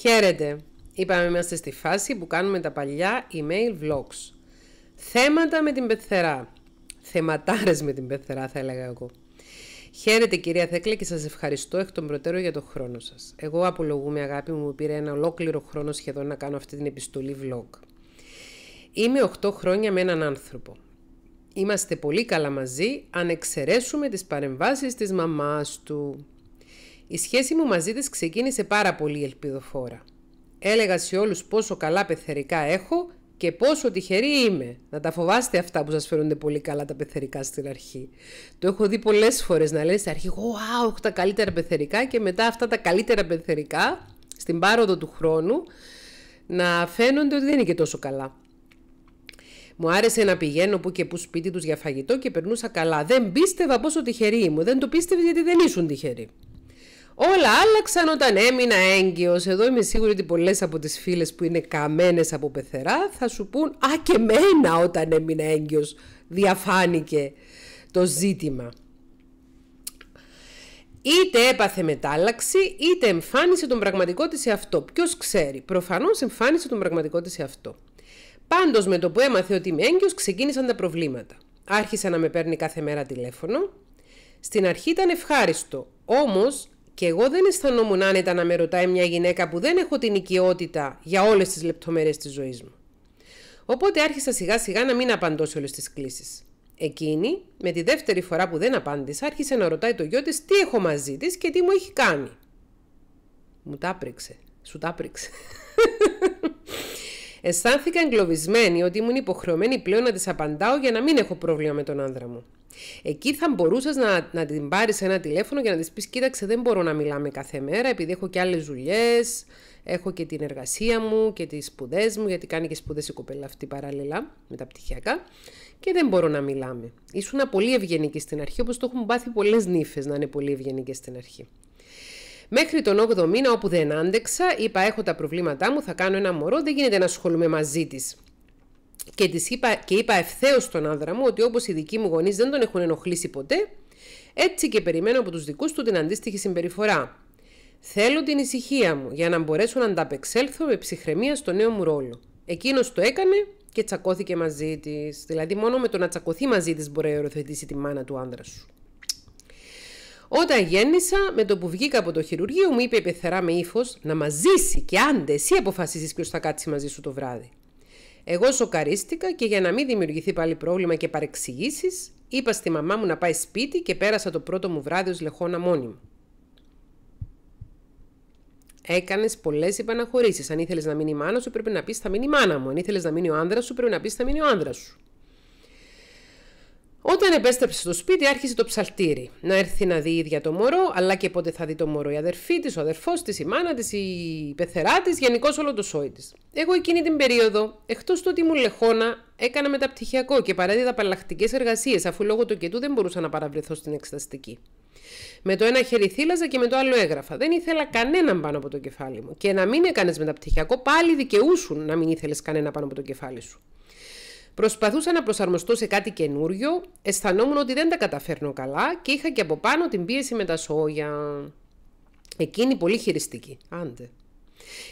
Χαίρετε! Είπαμε είμαστε στη φάση που κάνουμε τα παλιά email vlogs. Θέματα με την πεθερά. Θεματάρες με την πεθερά θα έλεγα εγώ. Χαίρετε κυρία Θέκλα και σας ευχαριστώ εκ των προτέρων για τον χρόνο σας. Εγώ απολογούμαι αγάπη μου που πήρε ένα ολόκληρο χρόνο σχεδόν να κάνω αυτή την επιστολή vlog. Είμαι 8 χρόνια με έναν άνθρωπο. Είμαστε πολύ καλά μαζί αν εξαιρέσουμε τις παρεμβάσεις της μαμάς του. Η σχέση μου μαζί της ξεκίνησε πάρα πολύ ελπιδοφόρα. Έλεγα σε όλους πόσο καλά πεθερικά έχω και πόσο τυχερή είμαι. Να τα φοβάστε αυτά που σας φέρονται πολύ καλά τα πεθερικά στην αρχή. Το έχω δει πολλές φορές να λένε στην αρχή «Wow, έχω τα καλύτερα πεθερικά» και μετά αυτά τα καλύτερα πεθερικά στην πάροδο του χρόνου να φαίνονται ότι δεν είναι και τόσο καλά. Μου άρεσε να πηγαίνω που και που σπίτι τους για φαγητό και περνούσα καλά. Δεν πίστευα πόσο τυχερή ήμουν. Δεν το πίστευε γιατί δεν ήσουν τυχερή. Όλα άλλαξαν όταν έμεινα έγκυος. Εδώ είμαι σίγουρη ότι πολλές από τις φίλες που είναι καμένες από πεθερά θα σου πούν «Α, και μένα όταν έμεινα έγκυος διαφάνηκε το ζήτημα». Είτε έπαθε μετάλλαξη, είτε εμφάνισε τον πραγματικό της εαυτό. Ποιος ξέρει, προφανώς εμφάνισε τον πραγματικό της εαυτό. Πάντως με το που έμαθε ότι είμαι έγκυος ξεκίνησαν τα προβλήματα. Άρχισε να με παίρνει κάθε μέρα τηλέφωνο. Στην αρχή ήταν ευχάριστο, όμως και εγώ δεν αισθανόμουν άνετα να με ρωτάει μια γυναίκα που δεν έχω την οικειότητα για όλες τις λεπτομέρειες της ζωής μου. Οπότε άρχισα σιγά σιγά να μην απαντώ σε όλες τις κλήσεις. Εκείνη, με τη δεύτερη φορά που δεν απάντησα, άρχισε να ρωτάει το γιο της τι έχω μαζί της και τι μου έχει κάνει. Μου τάπριξε. Σου πριξε. Αισθάνθηκα εγκλωβισμένη ότι ήμουν υποχρεωμένη πλέον να της απαντάω για να μην έχω πρόβλημα με τον άνδρα μου. Εκεί θα μπορούσες να, να την πάρεις ένα τηλέφωνο και να της πεις: Κοίταξε, δεν μπορώ να μιλάμε κάθε μέρα, επειδή έχω και άλλες δουλειές. Έχω και την εργασία μου και τις σπουδές μου, γιατί κάνει και σπουδές η κοπέλα αυτή παράλληλα με τα πτυχιακά. Και δεν μπορώ να μιλάμε. Ήσουν πολύ ευγενική στην αρχή, όπως το έχουν πάθει πολλές νύφες να είναι πολύ ευγενικές στην αρχή. Μέχρι τον 8ο μήνα, όπου δεν άντεξα, είπα: Έχω τα προβλήματά μου, θα κάνω ένα μωρό, δεν γίνεται να ασχολούμαι μαζί της και, της είπα, και είπα ευθέως στον άνδρα μου ότι όπως οι δικοί μου γονείς δεν τον έχουν ενοχλήσει ποτέ, έτσι και περιμένω από τους δικούς του την αντίστοιχη συμπεριφορά. Θέλω την ησυχία μου για να μπορέσω να ανταπεξέλθω με ψυχραιμία στο νέο μου ρόλο. Εκείνος το έκανε και τσακώθηκε μαζί της. Δηλαδή, μόνο με το να τσακωθεί μαζί της μπορεί να οριοθετήσει τη μάνα του άνδρα σου. Όταν γέννησα, με το που βγήκα από το χειρουργείο, μου είπε η πεθερά με ύφος να μαζίσει και άντε εσύ αποφασίσει ποιος θα κάτσει μαζί σου το βράδυ. Εγώ σοκαρίστηκα και για να μην δημιουργηθεί πάλι πρόβλημα και παρεξηγήσεις, είπα στη μαμά μου να πάει σπίτι και πέρασα το πρώτο μου βράδυ ως λεχόνα μου. Έκανες πολλές επαναχωρήσεις. Αν ήθελες να μείνει η μάνα σου, πρέπει να πεις θα μείνει η μάνα μου. Αν ήθελες να μείνει ο άνδρας σου, πρέπει να πεις θα μείνει ο άνδρας σου. Όταν επέστρεψε στο σπίτι, άρχισε το ψαλτήρι. Να έρθει να δει η ίδια το μωρό, αλλά και πότε θα δει το μωρό η αδερφή της, ο αδερφός της, η μάνα της, η πεθερά της, γενικώς όλο το σόι της. Εγώ εκείνη την περίοδο, εκτός του ότι μου λεχώνα, έκανα μεταπτυχιακό και παρέδιδα παλλακτικέ εργασίες, αφού λόγω του κετού δεν μπορούσα να παραβρεθώ στην εξεταστική. Με το ένα χέρι θύλαζα και με το άλλο έγραφα. Δεν ήθελα κανέναν πάνω από το κεφάλι μου. Και να μην έκανες μεταπτυχιακό, πάλι δικαιούσουν να μην ήθελες κανένα πάνω από το κεφάλι σου. Προσπαθούσα να προσαρμοστώ σε κάτι καινούριο, αισθανόμουν ότι δεν τα καταφέρνω καλά και είχα και από πάνω την πίεση με τα σόγια. Εκείνη πολύ χειριστική. Άντε.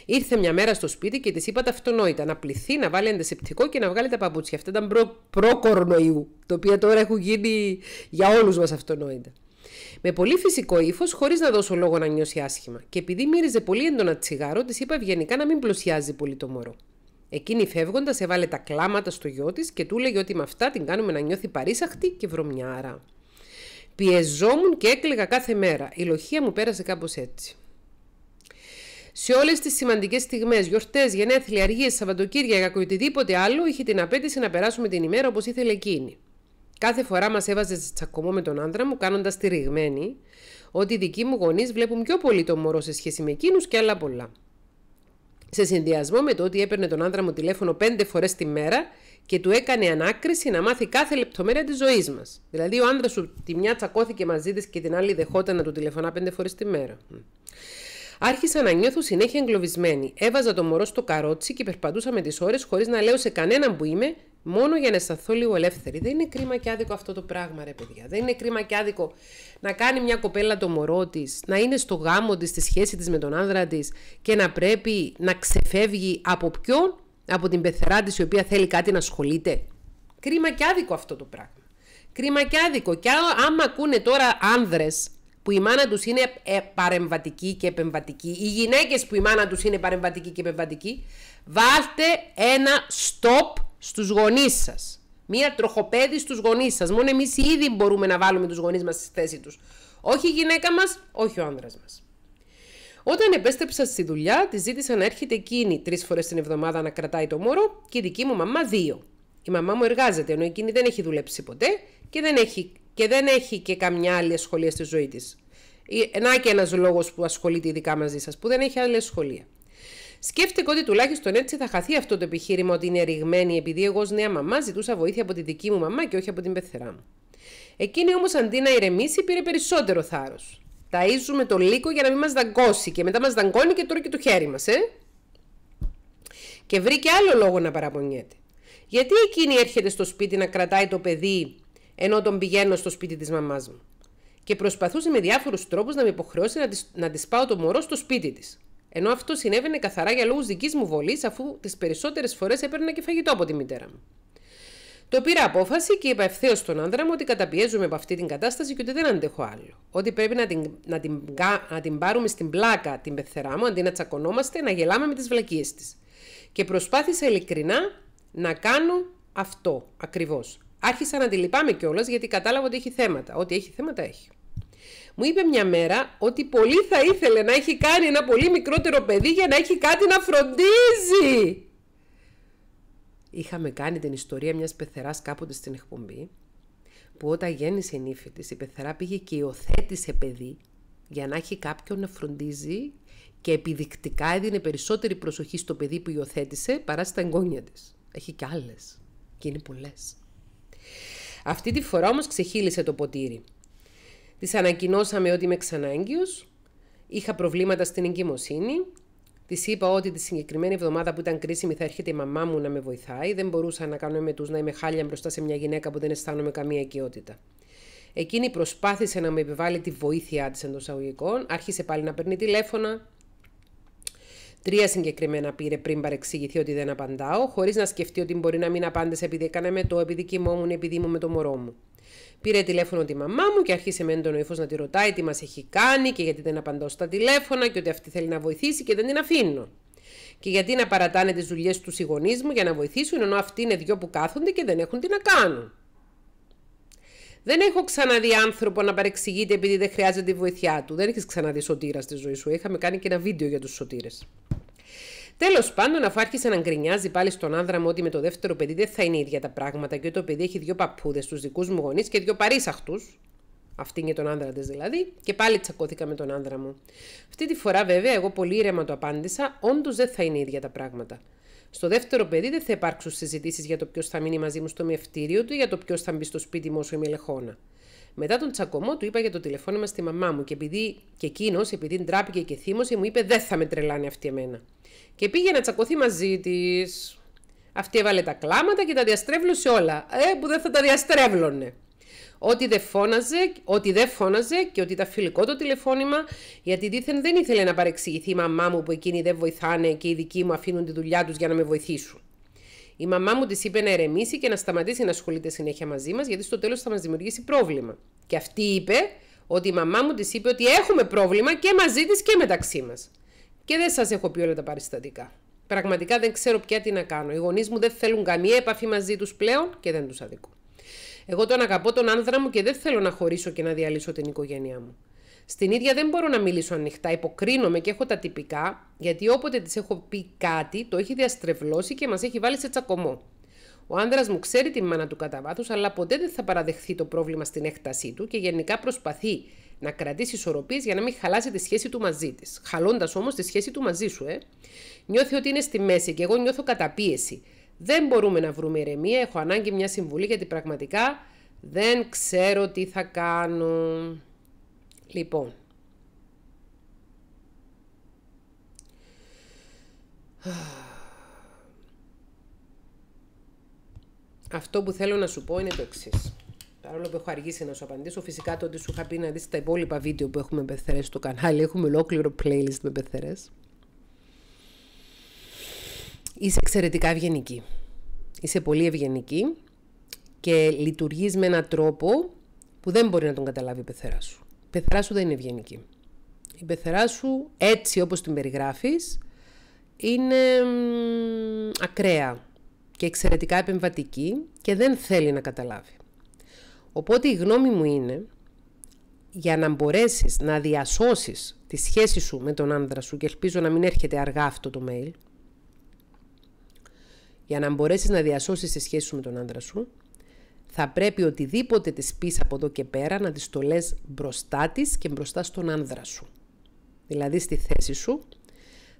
Ήρθε μια μέρα στο σπίτι και της είπα τα αυτονόητα να πληθεί, να βάλει αντισηπτικό και να βγάλει τα παπούτσια. Αυτά ήταν προ, προ-κορονοϊού, το τώρα έχουν γίνει για όλους μας αυτονόητα. Με πολύ φυσικό ύφος, χωρίς να δώσω λόγο να νιώσει άσχημα. Και επειδή μύριζε πολύ έντονα τσιγάρο, της είπα ευγενικά να μην πλωσιάζει πολύ το μωρό. Εκείνη φεύγοντας έβαλε τα κλάματα στο γιο της και του έλεγε ότι με αυτά την κάνουμε να νιώθει παρήσαχτη και βρωμιάρα. Πιεζόμουν και έκλαιγα κάθε μέρα. Η λοχεία μου πέρασε κάπως έτσι. Σε όλες τις σημαντικές στιγμές, γιορτές, γενέθλια, αργίες, Σαββατοκύριακα ή οτιδήποτε άλλο, είχε την απέτηση να περάσουμε την ημέρα όπως ήθελε εκείνη. Κάθε φορά μας έβαζε τσακωμό με τον άντρα μου, κάνοντας τη ρηγμένη, ότι οι δικοί μου γονείς βλέπουν πιο πολύ το μωρό σε σχέση με εκείνους και άλλα πολλά σε συνδυασμό με το ότι έπαιρνε τον άντρα μου τηλέφωνο πέντε φορές τη μέρα και του έκανε ανάκριση να μάθει κάθε λεπτομέρεια της ζωής μας. Δηλαδή, ο άντρας σου τη μια τσακώθηκε μαζί της και την άλλη δεχόταν να του τηλεφωνά πέντε φορές τη μέρα. Άρχισα να νιώθω συνέχεια εγκλωβισμένη. Έβαζα το μωρό στο καρότσι και περπατούσα με τις ώρες χωρίς να λέω σε κανέναν που είμαι, Μόνο για να αισθανθώ λίγο ελεύθερη. Δεν είναι κρίμα και άδικο αυτό το πράγμα, ρε παιδιά. Δεν είναι κρίμα και άδικο να κάνει μια κοπέλα το μωρό της, να είναι στο γάμο της, στη σχέση της με τον άνδρα της και να πρέπει να ξεφεύγει από ποιον, από την πεθερά της η οποία θέλει κάτι να ασχολείται. Κρίμα και άδικο αυτό το πράγμα. Κρίμα και άδικο. Και άμα ακούνε τώρα άνδρες που η μάνα τους είναι ε, παρεμβατική και επεμβατική, οι γυναίκες που η μάνα τους είναι παρεμβατική και επεμβατική, βάλτε ένα stop στους γονείς σας. Μία τροχοπέδη στους γονείς σας. Μόνο εμείς ήδη μπορούμε να βάλουμε τους γονείς μας στη θέση τους. Όχι η γυναίκα μας, όχι ο άνδρας μας. Όταν επέστρεψα στη δουλειά, τη ζήτησα να έρχεται εκείνη τρεις φορές την εβδομάδα να κρατάει το μωρό και η δική μου μαμά δύο. Η μαμά μου εργάζεται, ενώ εκείνη δεν έχει δουλέψει ποτέ και δεν έχει και, δεν έχει και καμιά άλλη ασχολία στη ζωή της. Ε, να και ένας λόγος που ασχολείται ειδικά μαζί σας, που δεν έχει άλλη ασχολία. Σκέφτηκα ότι τουλάχιστον έτσι θα χαθεί αυτό το επιχείρημα ότι είναι ρηγμένη επειδή εγώ ως νέα μαμά ζητούσα βοήθεια από τη δική μου μαμά και όχι από την πεθερά μου. Εκείνη όμως αντί να ηρεμήσει, πήρε περισσότερο θάρρος. Ταΐζουμε το λύκο για να μην μας δαγκώσει και μετά μας δαγκώνει και τώρα και το χέρι μας, ε! Και βρήκε άλλο λόγο να παραπονιέται. Γιατί εκείνη έρχεται στο σπίτι να κρατάει το παιδί ενώ τον πηγαίνω στο σπίτι της μαμάς μου. Και προσπαθούσε με διάφορους τρόπους να με υποχρεώσει να της πάω το μωρό στο σπίτι της. Ενώ αυτό συνέβαινε καθαρά για λόγους δικής μου βολής, αφού τις περισσότερες φορές έπαιρνα και φαγητό από τη μητέρα μου. Το πήρα απόφαση και είπα ευθέως στον άντρα μου ότι καταπιέζομαι από αυτή την κατάσταση και ότι δεν αντέχω άλλο. Ότι πρέπει να την, να την, να την πάρουμε στην πλάκα την πεθερά μου, αντί να τσακωνόμαστε, να γελάμε με τις βλακίες της. Και προσπάθησα ειλικρινά να κάνω αυτό ακριβώς. Άρχισα να τη λυπάμαι κιόλας γιατί κατάλαβα ότι έχει θέματα. Ό,τι έχει θέματα έχει. Μου είπε μια μέρα ότι πολύ θα ήθελε να έχει κάνει ένα πολύ μικρότερο παιδί για να έχει κάτι να φροντίζει. Είχαμε κάνει την ιστορία μιας πεθεράς κάποτε στην εκπομπή που όταν γέννησε η νύφη της η πεθερά πήγε και υιοθέτησε παιδί για να έχει κάποιον να φροντίζει και επιδεικτικά έδινε περισσότερη προσοχή στο παιδί που υιοθέτησε παρά στα εγγόνια της. Έχει και άλλες και είναι πολλές. Αυτή τη φορά όμως ξεχύλισε το ποτήρι. Τη ανακοινώσαμε ότι είμαι ξανάγκυος. Είχα προβλήματα στην εγκυμοσύνη. Της είπα ότι τη συγκεκριμένη εβδομάδα που ήταν κρίσιμη θα έρχεται η μαμά μου να με βοηθάει. Δεν μπορούσα να κάνω με τους να είμαι χάλια μπροστά σε μια γυναίκα που δεν αισθάνομαι καμία οικειότητα. Εκείνη προσπάθησε να με επιβάλλει τη βοήθειά της εντός αγωγικών. Άρχισε πάλι να παίρνει τηλέφωνα. Τρία συγκεκριμένα πήρε πριν παρεξηγηθεί ότι δεν απαντάω, χωρίς να σκεφτεί ότι μπορεί να μην απάντησε επειδή έκανα με το, επειδή κοιμόμουν, επειδή ήμουν με το μωρό μου. Πήρε τηλέφωνο τη μαμά μου και άρχισε με έντονο ύφο να τη ρωτάει τι μας έχει κάνει και γιατί δεν απαντώ στα τηλέφωνα και ότι αυτή θέλει να βοηθήσει και δεν την αφήνω. Και γιατί να παρατάνε τις δουλειές τους οι γονείς μου για να βοηθήσουν, ενώ αυτοί είναι δυο που κάθονται και δεν έχουν τι να κάνουν. Δεν έχω ξαναδεί άνθρωπο να παρεξηγείται επειδή δεν χρειάζεται τη βοήθειά του. Δεν έχεις ξαναδεί σωτήρας στη ζωή σου. Είχαμε κάνει και ένα βίντεο για τους σωτήρες. Τέλος πάντων, αφού άρχισε να γκρινιάζει πάλι στον άνδρα μου ότι με το δεύτερο παιδί δεν θα είναι ίδια τα πράγματα και ότι το παιδί έχει δύο παππούδες, τους δικούς μου γονείς και δύο παρήσαχτους, Αυτή είναι τον άνδρα της δηλαδή, και πάλι τσακώθηκα με τον άνδρα μου. Αυτή τη φορά βέβαια εγώ πολύ ήρεμα το απάντησα, όντως δεν θα είναι ίδια τα πράγματα. Στο δεύτερο παιδί δεν θα υπάρξουν συζητήσεις για το ποιος θα μείνει μαζί μου στο μευτήριο του ή για το ποιος θα μπει στο σπίτι μου όσο είμαι λεχόνα. Μετά τον τσακωμό του είπα για το τηλεφώνημα στη μαμά μου και, επειδή, και εκείνος, επειδή ντράπηκε και θύμωσε, μου είπε: Δεν θα με τρελάνε αυτή εμένα. Και πήγε να τσακωθεί μαζί της. Αυτή έβαλε τα κλάματα και τα διαστρέβλωσε όλα. Ε, που δεν θα τα διαστρέβλωνε. Ότι δεν φώναζε, ότι δεν φώναζε και ότι ήταν φιλικό το τηλεφώνημα, γιατί δήθεν δεν ήθελε να παρεξηγηθεί η μαμά μου που εκείνη δεν βοηθάνε και οι δικοί μου αφήνουν τη δουλειά τους για να με βοηθήσουν. Η μαμά μου της είπε να ερεμήσει και να σταματήσει να ασχολείται συνέχεια μαζί μας, γιατί στο τέλος θα μας δημιουργήσει πρόβλημα. Και αυτή είπε ότι η μαμά μου της είπε ότι έχουμε πρόβλημα και μαζί της και μεταξύ μας. Και δεν σας έχω πει όλα τα παριστατικά. Πραγματικά δεν ξέρω πια τι να κάνω. Οι γονείς μου δεν θέλουν καμία επαφή μαζί τους πλέον και δεν τους αδικώ. Εγώ τον αγαπώ τον άνδρα μου και δεν θέλω να χωρίσω και να διαλύσω την οικογένειά μου. Στην ίδια δεν μπορώ να μιλήσω ανοιχτά, υποκρίνομαι και έχω τα τυπικά, γιατί όποτε της έχω πει κάτι, το έχει διαστρεβλώσει και μας έχει βάλει σε τσακωμό. Ο άνδρας μου ξέρει τη μάνα του κατά βάθος, αλλά ποτέ δεν θα παραδεχθεί το πρόβλημα στην έκτασή του και γενικά προσπαθεί να κρατήσει ισορροπίες για να μην χαλάσει τη σχέση του μαζί της. Χαλώντας όμως τη σχέση του μαζί σου, ε. Νιώθει ότι είναι στη μέση και εγώ νιώθω καταπίεση. Δεν μπορούμε να βρούμε ηρεμία. Έχω ανάγκη μια συμβουλή γιατί πραγματικά δεν ξέρω τι θα κάνω. Λοιπόν. Αυτό που θέλω να σου πω είναι το εξής. Παρόλο που έχω αργήσει να σου απαντήσω, φυσικά το ότι σου είχα πει να δεις τα υπόλοιπα βίντεο που έχουμε πεθερές στο κανάλι. Έχουμε ολόκληρο playlist με πεθερές. Είσαι εξαιρετικά ευγενική. Είσαι πολύ ευγενική και λειτουργείς με έναν τρόπο που δεν μπορεί να τον καταλάβει η πεθερά σου πεθερά σου δεν είναι ευγενική. Η πεθερά σου, έτσι όπως την περιγράφεις, είναι ακραία και εξαιρετικά επεμβατική και δεν θέλει να καταλάβει. Οπότε η γνώμη μου είναι, για να μπορέσεις να διασώσεις τη σχέση σου με τον άντρα σου και ελπίζω να μην έρχεται αργά αυτό το mail, για να μπορέσεις να διασώσεις τη σχέση σου με τον άντρα σου, θα πρέπει οτιδήποτε της πεις από εδώ και πέρα να τις το λες μπροστά της και μπροστά στον άνδρα σου. Δηλαδή στη θέση σου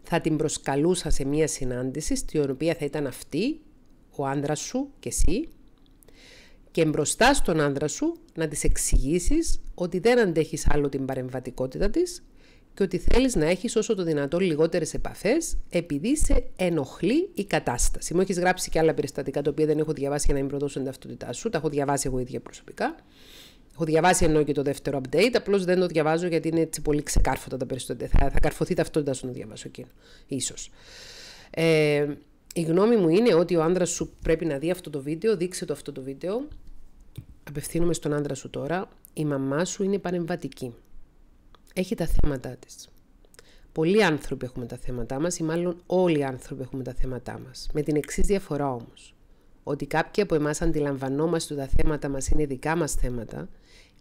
θα την προσκαλούσα σε μία συνάντηση στην οποία θα ήταν αυτή, ο άνδρας σου και εσύ και μπροστά στον άνδρα σου να της εξηγήσεις ότι δεν αντέχεις άλλο την παρεμβατικότητα της και ότι θέλεις να έχεις όσο το δυνατόν λιγότερες επαφές επειδή σε ενοχλεί η κατάσταση. Μου έχεις γράψει και άλλα περιστατικά τα οποία δεν έχω διαβάσει για να μην προδώσω την ταυτότητά σου, τα έχω διαβάσει εγώ ίδια προσωπικά. Έχω διαβάσει εννοώ και το δεύτερο update, απλώς δεν το διαβάζω γιατί είναι έτσι πολύ ξεκάρφωτα τα περιστατικά. Θα, θα καρφωθεί ταυτότητα σου να διαβάσω εκείνο, ίσως. Ε, η γνώμη μου είναι ότι ο άντρα σου πρέπει να δει αυτό το βίντεο, δείξε το αυτό το βίντεο. Απευθύνομαι στον άντρα σου τώρα. Η μαμά σου είναι παρεμβατική έχει τα θέματα της. Πολλοί άνθρωποι έχουμε τα θέματά μας ή μάλλον όλοι οι άνθρωποι έχουμε τα θέματά μας. Με την εξής διαφορά όμως. Ότι κάποιοι από εμάς αντιλαμβανόμαστε ότι τα θέματα μας είναι δικά μας θέματα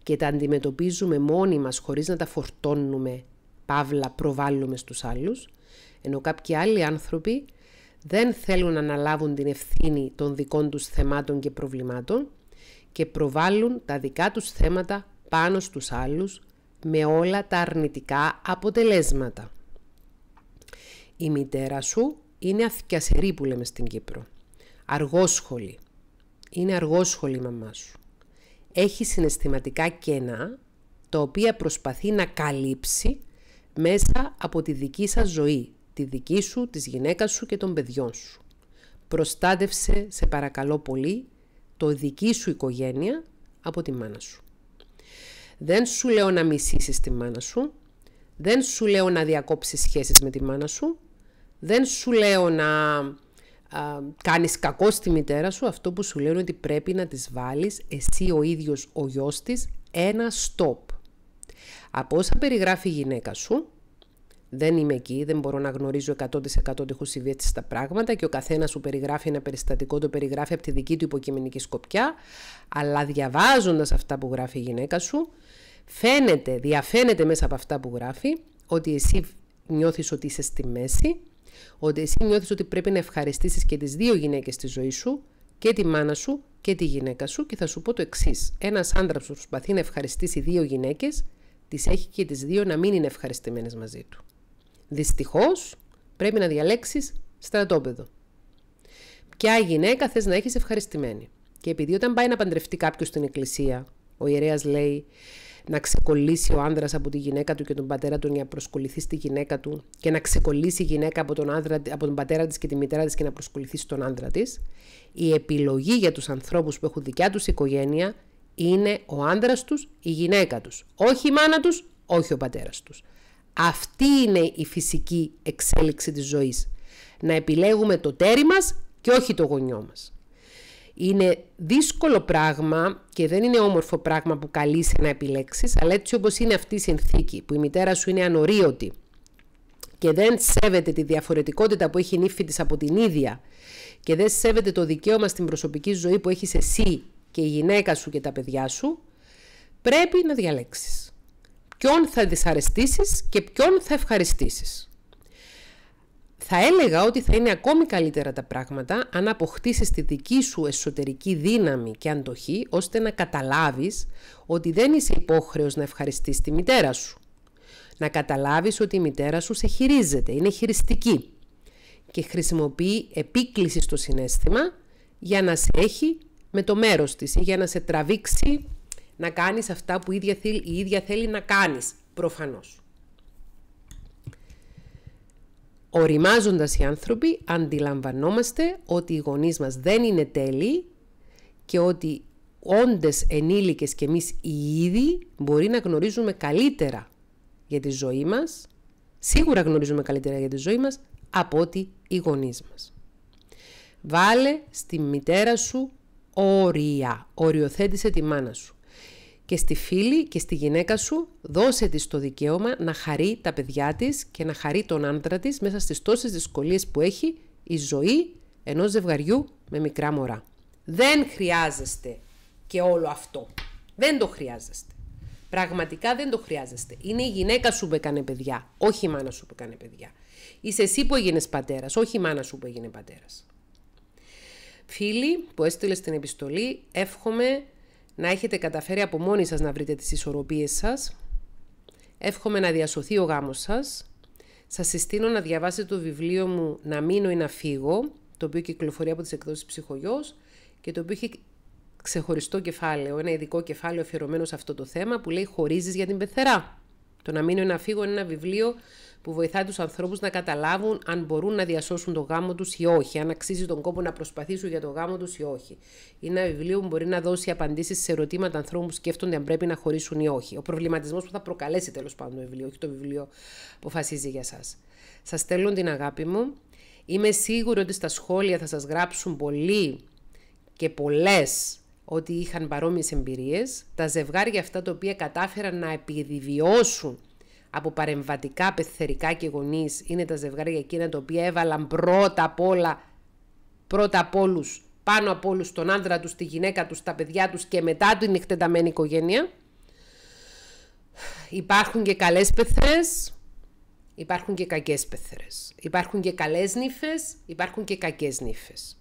και τα αντιμετωπίζουμε μόνοι μας χωρίς να τα φορτώνουμε, παύλα προβάλλουμε στους άλλους, ενώ κάποιοι άλλοι άνθρωποι δεν θέλουν να αναλάβουν την ευθύνη των δικών τους θεμάτων και προβλημάτων και προβάλλουν τα δικά τους θέματα πάνω στους άλλους με όλα τα αρνητικά αποτελέσματα. Η μητέρα σου είναι αθικιασερή που λέμε στην Κύπρο. Αργόσχολη. Είναι αργόσχολη η μαμά σου. Έχει συναισθηματικά κενά, τα οποία προσπαθεί να καλύψει μέσα από τη δική σας ζωή, τη δική σου, της γυναίκας σου και των παιδιών σου. Προστάτευσε, σε παρακαλώ πολύ, το δική σου οικογένεια από τη μάνα σου. Δεν σου λέω να μισήσεις τη μάνα σου. Δεν σου λέω να διακόψεις σχέσεις με τη μάνα σου. Δεν σου λέω να α, κάνεις κακό στη μητέρα σου. Αυτό που σου λέω είναι ότι πρέπει να τις βάλεις εσύ ο ίδιος ο γιος της ένα stop. Από όσα περιγράφει η γυναίκα σου, δεν είμαι εκεί, δεν μπορώ να γνωρίζω 100% τι έχουν συμβεί έτσι τα πράγματα και ο καθένας που περιγράφει ένα περιστατικό το περιγράφει από τη δική του υποκειμενική σκοπιά. Αλλά διαβάζοντας αυτά που γράφει η γυναίκα σου, φαίνεται, διαφαίνεται μέσα από αυτά που γράφει ότι εσύ νιώθεις ότι είσαι στη μέση, ότι εσύ νιώθεις ότι πρέπει να ευχαριστήσεις και τις δύο γυναίκες στη ζωή σου, και τη μάνα σου και τη γυναίκα σου και θα σου πω το εξής. Ένας άντρα που προσπαθεί να ευχαριστήσει δύο γυναίκες, τις έχει και τις δύο να μην είναι ευχαριστημένες μαζί του. Δυστυχώς, πρέπει να διαλέξεις στρατόπεδο. Ποια γυναίκα θες να έχεις ευχαριστημένη. Και επειδή όταν πάει να παντρευτεί κάποιος στην εκκλησία, ο ιερέας λέει να ξεκολλήσει ο άντρα από τη γυναίκα του και τον πατέρα του για να προσκοληθεί στη γυναίκα του και να ξεκολλήσει η γυναίκα από τον, από τον πατέρα της και τη μητέρα της και να προσκοληθεί στον άντρα της. Η επιλογή για τους ανθρώπους που έχουν δικιά τους οικογένεια είναι ο άντρα τους, η γυναίκα τους. Όχι η μάνα τους, όχι ο πατέρας τους. Αυτή είναι η φυσική εξέλιξη της ζωής. Να επιλέγουμε το τέρι μας και όχι το γονιό μας. Είναι δύσκολο πράγμα και δεν είναι όμορφο πράγμα που καλείσαι να επιλέξεις, αλλά έτσι όπως είναι αυτή η συνθήκη που η μητέρα σου είναι ανορίωτη και δεν σέβεται τη διαφορετικότητα που έχει νύφη της από την ίδια και δεν σέβεται το δικαίωμα στην προσωπική ζωή που έχεις εσύ και η γυναίκα σου και τα παιδιά σου, πρέπει να διαλέξεις ποιον θα δυσαρεστήσεις και ποιον θα ευχαριστήσεις. Θα έλεγα ότι θα είναι ακόμη καλύτερα τα πράγματα αν αποκτήσεις τη δική σου εσωτερική δύναμη και αντοχή ώστε να καταλάβεις ότι δεν είσαι υπόχρεος να ευχαριστείς τη μητέρα σου. Να καταλάβεις ότι η μητέρα σου σε χειρίζεται, είναι χειριστική και χρησιμοποιεί επίκληση στο συνέστημα για να σε έχει με το μέρος της ή για να σε τραβήξει να κάνεις αυτά που η ίδια, θέλει, η ίδια θέλει να κάνεις, προφανώς. Οριμάζοντας οι άνθρωποι, αντιλαμβανόμαστε ότι οι γονείς μας δεν είναι τέλειοι και ότι όντες ενήλικες και εμείς οι ίδιοι μπορεί να γνωρίζουμε καλύτερα για τη ζωή μας, σίγουρα γνωρίζουμε καλύτερα για τη ζωή μας, από ότι οι γονείς μας. Βάλε στη μητέρα σου όρια, οριοθέτησε τη μάνα σου και στη φίλη και στη γυναίκα σου δώσε της το δικαίωμα να χαρεί τα παιδιά της και να χαρεί τον άντρα της μέσα στις τόσες δυσκολίες που έχει η ζωή ενός ζευγαριού με μικρά μωρά. Δεν χρειάζεστε και όλο αυτό. Δεν το χρειάζεστε. Πραγματικά δεν το χρειάζεστε. Είναι η γυναίκα σου που έκανε παιδιά, όχι η μάνα σου που έκανε παιδιά. Είσαι εσύ που έγινες πατέρας, όχι η μάνα σου που έγινε πατέρας. Φίλοι που έστειλες την επιστολή, εύχομαι να έχετε καταφέρει από μόνοι σας να βρείτε τις ισορροπίες σας. Εύχομαι να διασωθεί ο γάμος σας. Σας συστήνω να διαβάσετε το βιβλίο μου «Να μείνω ή να φύγω», το οποίο κυκλοφορεί από τις εκδόσεις ψυχογιός και το οποίο έχει ξεχωριστό κεφάλαιο, ένα ειδικό κεφάλαιο αφιερωμένο σε αυτό το θέμα που λέει «Χωρίζεις για την πεθερά». Το «Να μείνω ή να φύγω» είναι ένα βιβλίο που βοηθάει τους ανθρώπους να καταλάβουν αν μπορούν να διασώσουν τον γάμο τους ή όχι, αν αξίζει τον κόπο να προσπαθήσουν για το γάμο τους ή όχι. Είναι ένα βιβλίο που μπορεί να δώσει απαντήσεις σε ερωτήματα ανθρώπων που σκέφτονται αν πρέπει να χωρίσουν ή όχι. Ο προβληματισμός που θα προκαλέσει τέλος πάντων το βιβλίο, όχι το βιβλίο που αποφασίζει για εσά. Σας στέλνω την αγάπη μου. Είμαι σίγουρη ότι στα σχόλια θα σας γράψουν πολλοί και πολλές ότι είχαν παρόμοιες εμπειρίες. τα ζευγάρια αυτά τα οποία κατάφεραν να επιβιώσουν από παρεμβατικά πεθερικά και γονείς είναι τα ζευγάρια εκείνα τα οποία έβαλαν πρώτα απ' όλα, πρώτα απ' όλους, πάνω απ' όλους τον άντρα τους, τη γυναίκα τους, τα παιδιά τους και μετά την εκτεταμένη οικογένεια. Υπάρχουν και καλές πεθρές, υπάρχουν και κακές πέθρε. Υπάρχουν και καλές νύφες, υπάρχουν και κακές νύφες.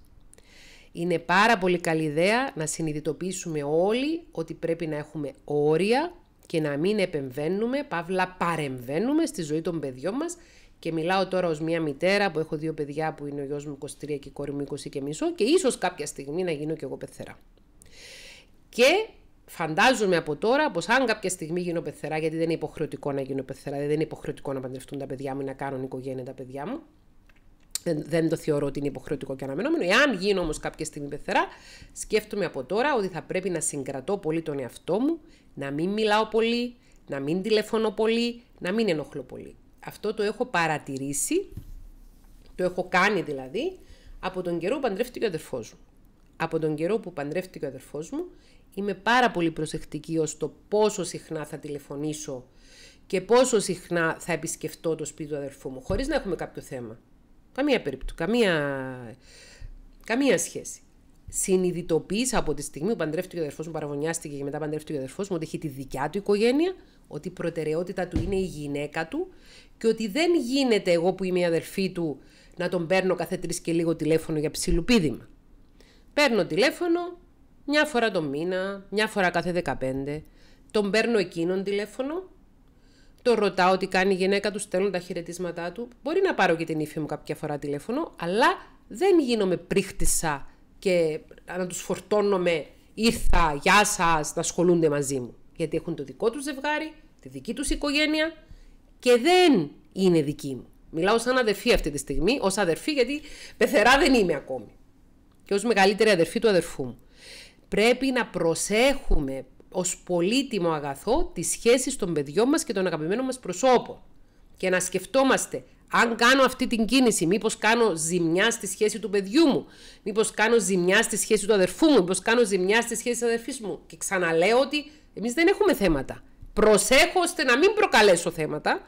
Είναι πάρα πολύ καλή ιδέα να συνειδητοποιήσουμε όλοι ότι πρέπει να έχουμε όρια και να μην επεμβαίνουμε, παύλα παρεμβαίνουμε στη ζωή των παιδιών μας και μιλάω τώρα ως μια μητέρα που έχω δύο παιδιά που είναι ο γιος μου 23 και η κόρη μου 20 και μισό και ίσως κάποια στιγμή να γίνω και εγώ πεθερά. Και φαντάζομαι από τώρα πως αν κάποια στιγμή γίνω πεθερά, γιατί δεν είναι υποχρεωτικό να γίνω πεθερά, δεν είναι υποχρεωτικό να παντρευτούν τα παιδιά μου ή να κάνουν οικογένεια τα παιδιά μου, δεν, το θεωρώ ότι είναι υποχρεωτικό και αναμενόμενο. Εάν γίνω όμως κάποια στιγμή πεθερά, σκέφτομαι από τώρα ότι θα πρέπει να συγκρατώ πολύ τον εαυτό μου, να μην μιλάω πολύ, να μην τηλεφωνώ πολύ, να μην ενοχλώ πολύ. Αυτό το έχω παρατηρήσει, το έχω κάνει δηλαδή, από τον καιρό που παντρεύτηκε ο αδερφός μου. Από τον καιρό που παντρεύτηκε ο αδερφός μου, είμαι πάρα πολύ προσεκτική ως το πόσο συχνά θα τηλεφωνήσω και πόσο συχνά θα επισκεφτώ το σπίτι του αδερφού μου, χωρίς να έχουμε κάποιο θέμα. Καμία περίπτωση. Καμία, καμία σχέση. Συνειδητοποίησα από τη στιγμή που παντρεύτηκε ο αδερφός μου, παραγωνιάστηκε και μετά παντρεύτηκε ο αδερφός μου, ότι έχει τη δικιά του οικογένεια, ότι η προτεραιότητα του είναι η γυναίκα του και ότι δεν γίνεται εγώ που είμαι η αδερφή του να τον παίρνω κάθε τρεις και λίγο τηλέφωνο για ψιλουπίδημα. Παίρνω τηλέφωνο μια φορά το μήνα, μια φορά κάθε 15, τον παίρνω εκείνον τηλέφωνο το ρωτάω τι κάνει η γυναίκα του, στέλνω τα χαιρετίσματά του. Μπορεί να πάρω και την ύφη μου κάποια φορά τηλέφωνο, αλλά δεν γίνομαι πρίχτησα και να τους φορτώνομαι ήρθα, γεια σας, να ασχολούνται μαζί μου. Γιατί έχουν το δικό τους ζευγάρι, τη δική τους οικογένεια και δεν είναι δική μου. Μιλάω σαν αδερφή αυτή τη στιγμή, ως αδερφή γιατί πεθερά δεν είμαι ακόμη. Και ως μεγαλύτερη αδερφή του αδερφού μου. Πρέπει να προσέχουμε ως πολύτιμο αγαθό τη σχέση των παιδιών μας και των αγαπημένων μας προσώπων. Και να σκεφτόμαστε, αν κάνω αυτή την κίνηση, μήπως κάνω ζημιά στη σχέση του παιδιού μου, μήπως κάνω ζημιά στη σχέση του αδερφού μου, μήπως κάνω ζημιά στη σχέση της αδερφής μου. Και ξαναλέω ότι εμείς δεν έχουμε θέματα. Προσέχω ώστε να μην προκαλέσω θέματα,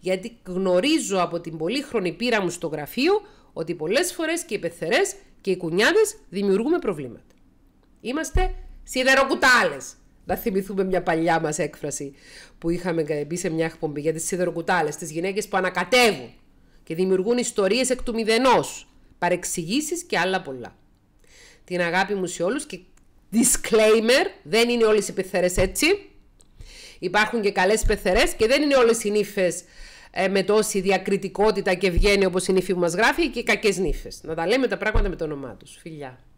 γιατί γνωρίζω από την πολύχρονη πείρα μου στο γραφείο ότι πολλές φορές και οι πεθερές και οι κουνιάδες δημιουργούμε προβλήματα. Είμαστε σιδεροκουτάλες να θυμηθούμε μια παλιά μας έκφραση που είχαμε μπει σε μια εκπομπή για τις σιδεροκουτάλες, τις γυναίκες που ανακατεύουν και δημιουργούν ιστορίες εκ του μηδενός, παρεξηγήσεις και άλλα πολλά. Την αγάπη μου σε όλους και disclaimer, δεν είναι όλες οι πεθερές έτσι. Υπάρχουν και καλές πεθερές και δεν είναι όλες οι νύφες ε, με τόση διακριτικότητα και βγαίνει όπως η νύφη που μας γράφει και οι κακές νύφες. Να τα λέμε τα πράγματα με το όνομά τους. Φιλιά.